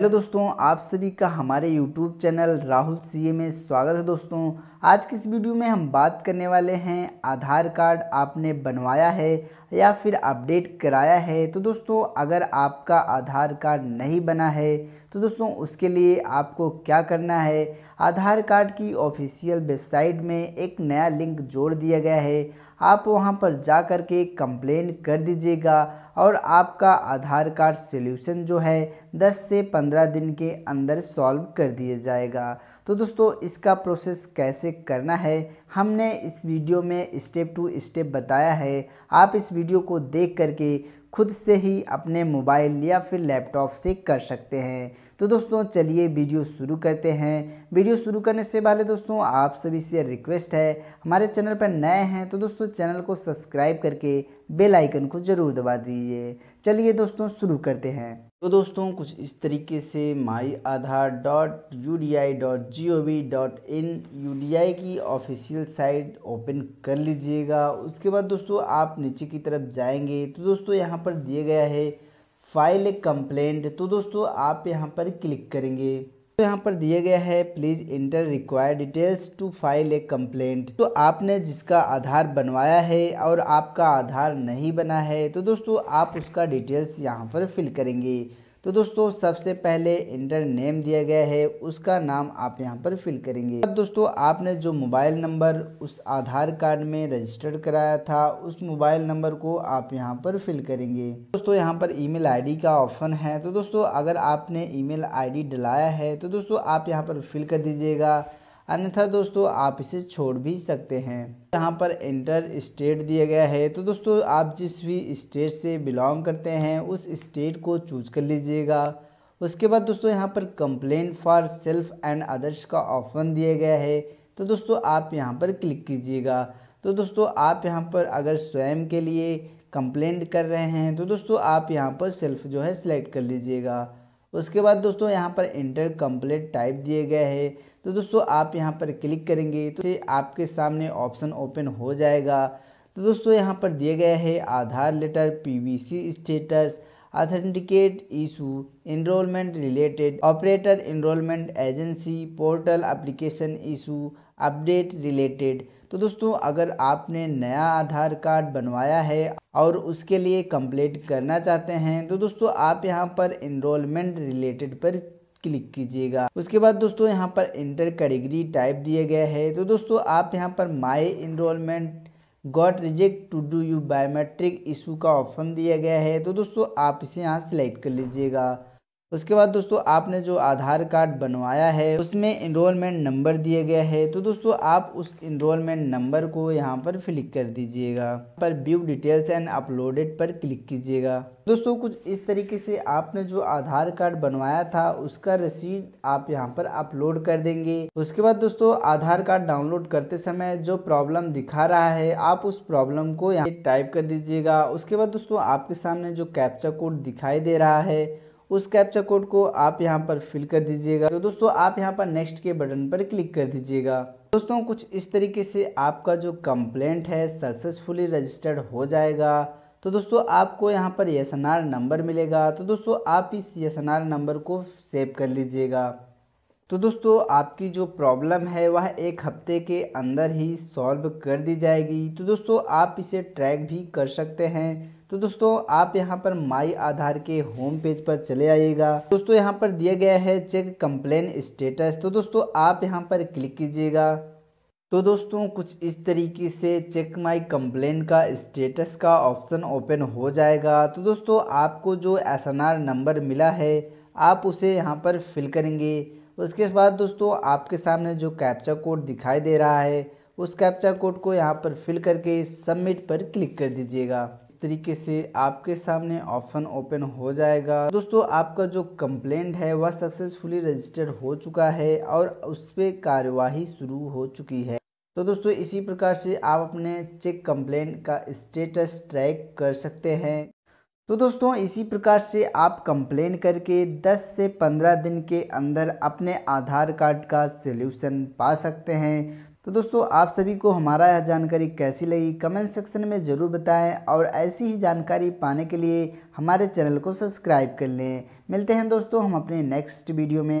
hello दोस्तों आप सभी का हमारे यूट्यूब चैनल राहुल सीए में स्वागत है दोस्तों आज की इस वीडियो में हम बात करने वाले हैं आधार कार्ड आपने बनवाया है या फिर अपडेट कराया है तो दोस्तों अगर आपका आधार कार्ड नहीं बना है तो दोस्तों उसके लिए आपको क्या करना है आधार कार्ड की ऑफिशियल वेबसाइट में एक नया लिंक जोड़ दिया गया है आप वहां पर जा कर के कंप्लेन कर दीजिएगा और आपका आधार कार्ड सोल्यूशन जो है 10 से 15 दिन के अंदर सॉल्व कर दिया जाएगा तो दोस्तों इसका प्रोसेस कैसे करना है हमने इस वीडियो में स्टेप टू स्टेप बताया है आप इस वीडियो को देख करके खुद से ही अपने मोबाइल या फिर लैपटॉप से कर सकते हैं तो दोस्तों चलिए वीडियो शुरू करते हैं वीडियो शुरू करने से पहले दोस्तों आप सभी से रिक्वेस्ट है हमारे चैनल पर नए हैं तो दोस्तों चैनल को सब्सक्राइब करके बेल आइकन को ज़रूर दबा दीजिए चलिए दोस्तों शुरू करते हैं तो दोस्तों कुछ इस तरीके से my Aadhaar dot U D I dot G O V dot in U D I की ऑफिशियल साइट ओपन कर लीजिएगा उसके बाद दोस्तों आप नीचे की तरफ जाएंगे तो दोस्तों यहाँ पर दिया गया है फाइल ए कंप्लेंट तो दोस्तों आप यहाँ पर क्लिक करेंगे तो यहाँ पर दिया गया है please enter require details to file a complaint तो आपने जिसका आधार बनवाया है और आपका आधार नहीं बना है तो दोस्तों आप उसका डिटेल्स यहाँ पर फिल करेंगे तो दोस्तों सबसे पहले इंटर नेम दिया गया है उसका नाम आप यहाँ पर फिल करेंगे अब दोस्तों आपने जो मोबाइल नंबर उस आधार कार्ड में रजिस्टर्ड कराया था उस मोबाइल नंबर को आप यहाँ पर फिल करेंगे दोस्तों यहाँ पर ईमेल आईडी का ऑप्शन है तो दोस्तों अगर आपने ईमेल आईडी डलाया है तो दोस्तों आप यहाँ पर फिल कर दीजिएगा अन्यथा दोस्तों आप इसे छोड़ भी सकते हैं यहाँ पर इंटर स्टेट दिया गया है तो दोस्तों आप जिस भी स्टेट से बिलोंग करते हैं उस स्टेट को चूज कर लीजिएगा उसके बाद दोस्तों यहाँ पर complain for self and others का ऑप्शन दिया गया है तो दोस्तों आप यहाँ पर क्लिक कीजिएगा तो दोस्तों आप यहाँ पर अगर स्वयं के लिए कंप्लेंट कर रहे हैं तो दोस्तों आप यहाँ पर सेल्फ जो है सिलेक्ट कर लीजिएगा उसके बाद दोस्तों यहाँ पर इंटर कम्प्लीट टाइप दिए गए हैं तो दोस्तों आप यहाँ पर क्लिक करेंगे तो आपके सामने ऑप्शन ओपन हो जाएगा तो दोस्तों यहाँ पर दिए गए हैं Aadhaar letter PVC status authenticate issue enrolment related operator enrolment agency portal application issue update related तो दोस्तों अगर आपने नया आधार कार्ड बनवाया है और उसके लिए कंप्लीट करना चाहते हैं तो दोस्तों आप यहाँ पर इनरोलमेंट रिलेटेड पर क्लिक कीजिएगा उसके बाद दोस्तों यहाँ पर इंटर कैटेगरी टाइप दिया गया है तो दोस्तों आप यहाँ पर my enrolment got reject to do you biometric issue का ऑप्शन दिया गया है तो दोस्तों आप इसे यहाँ सेलेक्ट कर लीजिएगा उसके बाद दोस्तों आपने जो आधार कार्ड बनवाया है उसमें इनरोलमेंट नंबर दिया गया है तो दोस्तों आप उस इनरोलमेंट नंबर को यहाँ पर फिलिक कर दीजिएगा पर व्यू डिटेल्स एंड अपलोडेड पर क्लिक कीजिएगा दोस्तों कुछ इस तरीके से आपने जो आधार कार्ड बनवाया था उसका रसीद आप यहाँ पर अपलोड कर देंगे उसके बाद दोस्तों आधार कार्ड डाउनलोड करते समय जो प्रॉब्लम दिखा रहा है आप उस प्रॉब्लम को यहाँ टाइप कर दीजिएगा उसके बाद दोस्तों आपके सामने जो कैप्चा कोड दिखाई दे रहा है उस कैप्चा कोड को आप यहाँ पर फिल कर दीजिएगा तो दोस्तों आप यहाँ पर नेक्स्ट के बटन पर क्लिक कर दीजिएगा दोस्तों कुछ इस तरीके से आपका जो कंप्लेंट है सक्सेसफुली रजिस्टर्ड हो जाएगा तो दोस्तों आपको यहाँ पर यस नंबर मिलेगा तो दोस्तों आप इस यस नंबर को सेव कर लीजिएगा तो दोस्तों आपकी जो प्रॉब्लम है वह एक हफ्ते के अंदर ही सॉल्व कर दी जाएगी तो दोस्तों आप इसे ट्रैक भी कर सकते हैं तो दोस्तों आप यहाँ पर माई आधार के होम पेज पर चले आइएगा दोस्तों यहाँ पर दिया गया है चेक कंप्लेन स्टेटस तो दोस्तों आप यहाँ पर क्लिक कीजिएगा तो दोस्तों कुछ इस तरीके से चेक माई कंप्लेन का स्टेटस का ऑप्शन ओपन हो जाएगा तो दोस्तों आपको जो एस नंबर मिला है आप उसे यहाँ पर फिल करेंगे उसके बाद दोस्तों आपके सामने जो कैप्चा कोड दिखाई दे रहा है उस कैप्चा कोड को यहाँ पर फिल करके सबमिट पर क्लिक कर दीजिएगा इस तरीके से आपके सामने ऑप्शन ओपन हो जाएगा दोस्तों आपका जो कंप्लेंट है वह सक्सेसफुली रजिस्टर्ड हो चुका है और उस पर कार्यवाही शुरू हो चुकी है तो दोस्तों इसी प्रकार से आप अपने चेक कंप्लेंट का स्टेटस ट्रैक कर सकते हैं तो दोस्तों इसी प्रकार से आप कंप्लेन करके 10 से 15 दिन के अंदर अपने आधार कार्ड का सल्यूशन पा सकते हैं तो दोस्तों आप सभी को हमारा यह जानकारी कैसी लगी कमेंट सेक्शन में ज़रूर बताएं और ऐसी ही जानकारी पाने के लिए हमारे चैनल को सब्सक्राइब कर लें मिलते हैं दोस्तों हम अपने नेक्स्ट वीडियो में